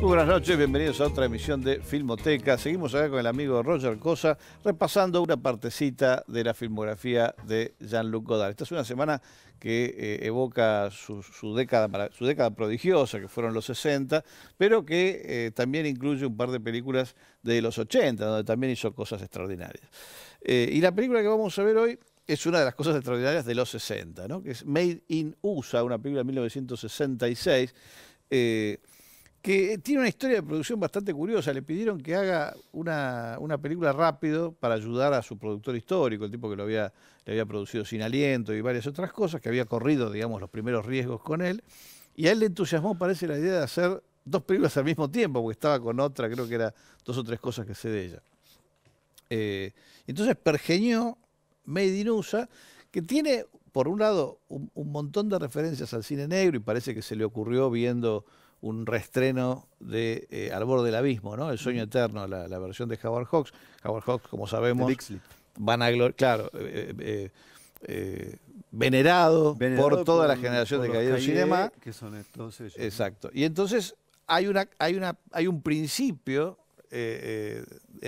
Muy buenas noches, bienvenidos a otra emisión de Filmoteca. Seguimos acá con el amigo Roger Cosa, repasando una partecita de la filmografía de Jean-Luc Godard. Esta es una semana que eh, evoca su, década, su década prodigiosa, que fueron los 60, pero que eh, también incluye un par de películas de los 80, donde también hizo cosas extraordinarias. Eh, y la película que vamos a ver hoy es una de las cosas extraordinarias de los 60, ¿no? que es Made in USA, una película de 1966. Eh, que tiene una historia de producción bastante curiosa. Le pidieron que haga una, película rápido para ayudar a su productor histórico, el tipo que lo había, le había producido Sin Aliento y varias otras cosas, que había corrido, digamos, los primeros riesgos con él. Y a él le entusiasmó, parece, la idea de hacer dos películas al mismo tiempo, porque estaba con otra, creo que era dos o tres cosas que sé de ella. Eh, entonces pergeñó Made in USA, que tiene, por un lado, un montón de referencias al cine negro, y parece que se le ocurrió viendo un reestreno de Albor eh, Al borde del abismo, ¿no? El sueño eterno, la, versión de Howard Hawks. Howard Hawks, como sabemos, van a claro, eh, eh, venerado, por toda la generación de Cinema. Que son estos Exacto. Y entonces hay una, hay una, hay un principio en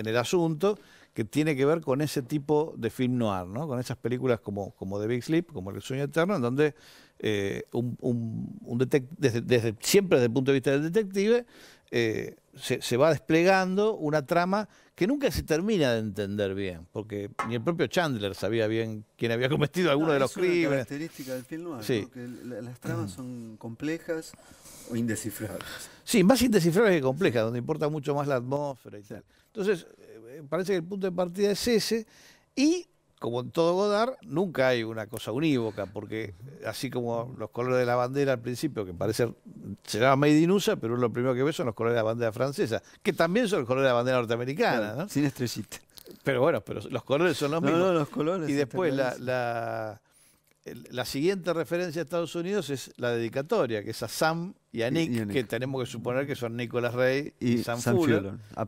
el asunto que tiene que ver con ese tipo de film noir, ¿no? con esas películas como, como The Big Sleep, como El Sueño Eterno, en donde eh, un, siempre desde el punto de vista del detective eh, se, va desplegando una trama que nunca se termina de entender bien, porque ni el propio Chandler sabía bien quién había cometido alguno de los crímenes. Es característica del film noir, las tramas son complejas o indescifrables. Sí, más indescifrable que compleja, donde importa mucho más la atmósfera y tal. Entonces, eh, eh, parece que el punto de partida es ese y como en todo Godard, nunca hay una cosa unívoca, porque eh, así como los colores de la bandera al principio, que parece, se llama Made in USA, pero lo primero que ves son los colores de la bandera francesa, que también son los colores de la bandera norteamericana. ¿no? Sin estrellita. Pero bueno, pero los colores son los mismos. los colores. Y después la la siguiente referencia a Estados Unidos es la dedicatoria, que es a Sam y a Nick, que tenemos que suponer que son Nicolas Rey y, Sam,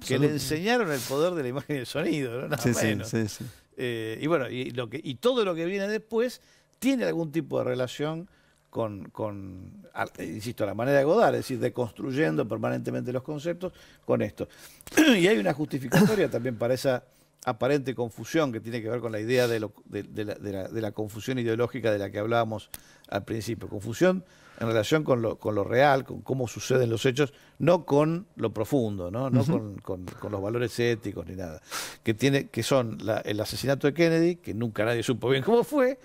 que le enseñaron el poder de la imagen y el sonido, ¿no? Nada sí, eh, y bueno, y, todo lo que viene después tiene algún tipo de relación con, con insisto, la manera de Godard, es decir, deconstruyendo permanentemente los conceptos con esto. y hay una justificatoria también para esa aparente confusión que tiene que ver con la idea de, la, confusión ideológica de la que hablábamos al principio. Confusión en relación con lo, real, con cómo suceden los hechos, no con lo profundo, no, con, los valores éticos ni nada. Que, tiene, que son el asesinato de Kennedy, que nunca nadie supo bien cómo fue,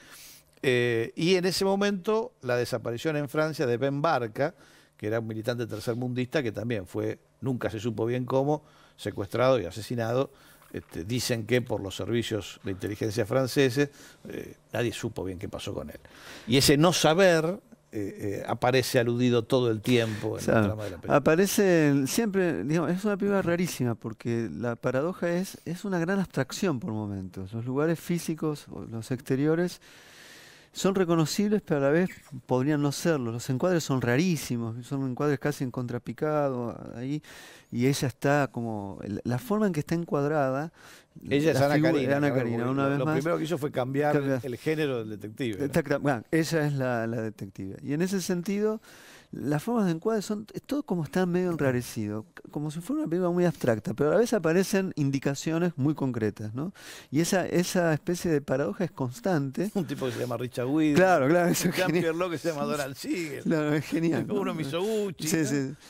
eh, y en ese momento la desaparición en Francia de Ben Barca, que era un militante tercermundista que también fue, nunca se supo bien cómo, secuestrado y asesinado este, dicen que por los servicios de inteligencia franceses eh, nadie supo bien qué pasó con él. Y ese no saber eh, eh, aparece aludido todo el tiempo en la trama de la película. Aparece siempre, es una película rarísima porque la paradoja es, es una gran abstracción por momentos. Los lugares físicos, los exteriores son reconocibles, pero a la vez podrían no serlo. Los encuadres son rarísimos, son encuadres casi en contrapicado ahí, y ella está como. La forma en que está encuadrada. Ella es Ana Karina. vez primero que hizo fue cambiar, el género del detective. ella es la, la detective. Y en ese sentido las formas de encuadre son todo como está medio enrarecido, como si fuera una película muy abstracta, pero a la veces aparecen indicaciones muy concretas, ¿no? Y esa, esa especie de paradoja es constante. Un tipo que se llama Richard Weed. Claro, claro. Eso un que se llama Doral Siegel. no es genial. Uno Misoguchi.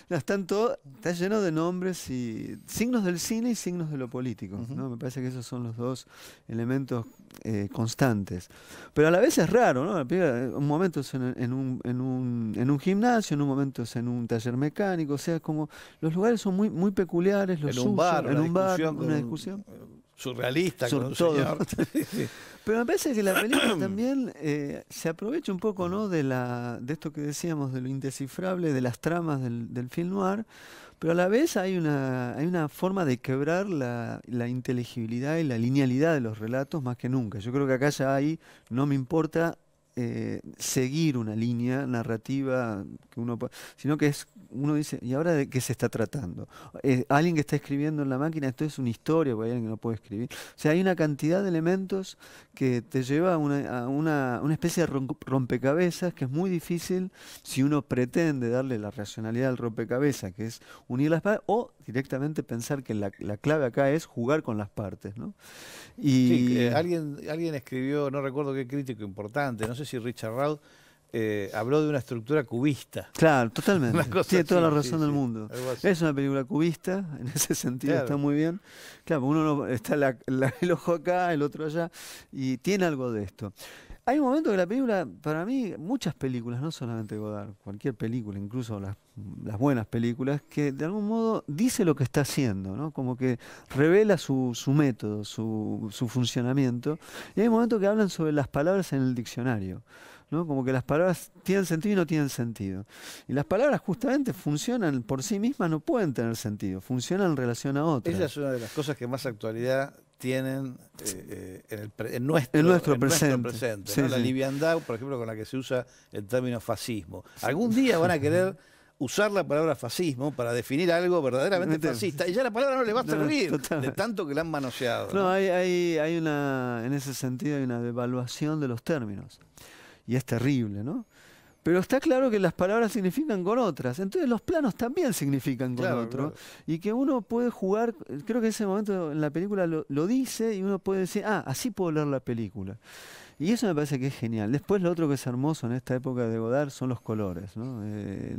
está lleno de nombres y signos del cine y signos de lo político, ¿no? Me parece que esos son los dos elementos eh, constantes. Pero a la vez es raro, ¿no? Eh, un momento en, un, en, un, en un gimnasio, en un momento es en un taller mecánico, o sea, como los lugares son muy, muy peculiares, los en un bar, en un bar, una discusión. Surrealista, con Pero me parece que la película también eh, se aprovecha un poco ¿no? de, la, de esto que decíamos, de lo indescifrable, de las tramas del, del film noir, pero a la vez hay una, forma de quebrar la, la, inteligibilidad y la linealidad de los relatos más que nunca. Yo creo que acá ya hay, no me importa eh, seguir una línea narrativa que uno sino que es uno dice y ahora de qué se está tratando eh, alguien que está escribiendo en la máquina esto es una historia porque alguien que no puede escribir o sea hay una cantidad de elementos que te lleva a una, una, especie de rompecabezas que es muy difícil si uno pretende darle la racionalidad al rompecabezas que es unir las partes o directamente pensar que la, clave acá es jugar con las partes ¿no? y eh, alguien alguien escribió no recuerdo qué crítico importante no sé si Richard Rao, eh, habló de una estructura cubista. Claro, totalmente. Tiene toda la razón del mundo. Es una película cubista, en ese sentido está muy bien. Claro, uno está el ojo acá, el otro allá, y tiene algo de esto. Hay un momento que la película, para mí, muchas películas, no solamente Godard, cualquier película, incluso las, buenas películas, que de algún modo dice lo que está haciendo, ¿no? Como que revela su, método, su, funcionamiento. Y hay un momento que hablan sobre las palabras en el diccionario. ¿no? Como que las palabras tienen sentido y no tienen sentido. Y las palabras justamente funcionan por sí mismas, no pueden tener sentido, funcionan en relación a otras. Esa es una de las cosas que más actualidad tienen eh, eh, en, nuestro, presente, la liviandad, por ejemplo, con la que se usa el término fascismo. Algún día van a querer usar la palabra fascismo para definir algo verdaderamente fascista. Y ya la palabra no le va a servir de tanto que la han manoseado. No, hay, hay, hay, una, en ese sentido hay una devaluación de los términos. Y es terrible, ¿no? Pero está claro que las palabras significan con otras. Entonces los planos también significan con otro. Y que uno puede jugar, creo que en ese momento en la película lo, dice y uno puede decir, ah, así puedo leer la película. Y eso me parece que es genial. Después lo otro que es hermoso en esta época de Godard son los colores. ¿no? Eh,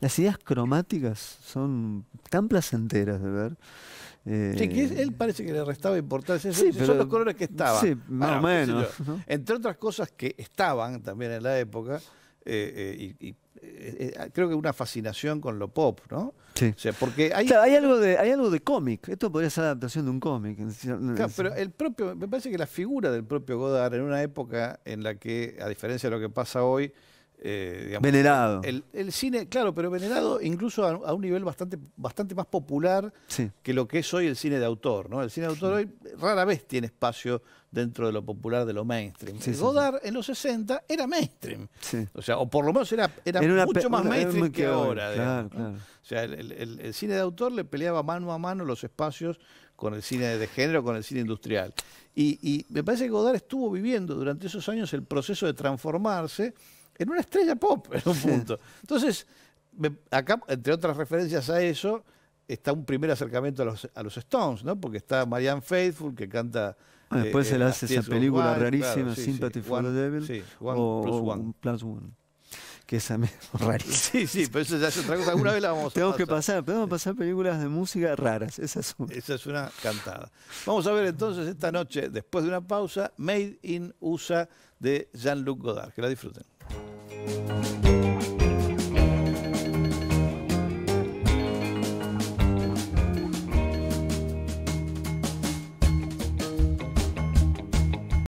las ideas cromáticas son tan placenteras de ver. Eh, sí, que él parece que le restaba importancia. Sí, pero son los colores que estaban. Sí, más o menos. Entre otras cosas que estaban también en la época, eh, eh, y, eh, creo que una fascinación con lo pop, ¿no? Sí. O sea, porque hay, algo de hay algo de cómic. Esto podría ser adaptación de un cómic. pero el propio me parece que la figura del propio Godard en una época en la que a diferencia de lo que pasa hoy, eh, venerado. El, cine, claro, pero venerado incluso a, un nivel bastante, bastante más popular que lo que es hoy el cine de autor. ¿no? El cine de autor hoy rara vez tiene espacio dentro de lo popular, de lo mainstream. Godard en los 60 era mainstream. O sea, o por lo menos era, mucho más mainstream que ahora. O sea, el, cine de autor le peleaba mano a mano los espacios con el cine de género, con el cine industrial. Y, y, me parece que Godard estuvo viviendo durante esos años el proceso de transformarse en una estrella pop en un punto. Entonces, acá, entre otras referencias a eso, está un primer acercamiento a los, Stones, ¿no? Porque está Marianne Faithful que canta. Ah, eh, después se le eh, hace esa película rarísima, Sympathy for the Devil. Sí, one o, plus one. plus one que es rarísima. Sí, sí, pero eso ya es otra cosa. Alguna vez la vamos a Tenemos pasar. que pasar, podemos pasar películas de música raras. es Esa es una cantada. Vamos a ver entonces esta noche, después de una pausa, Made in USA de Jean-Luc Godard. Que la disfruten. you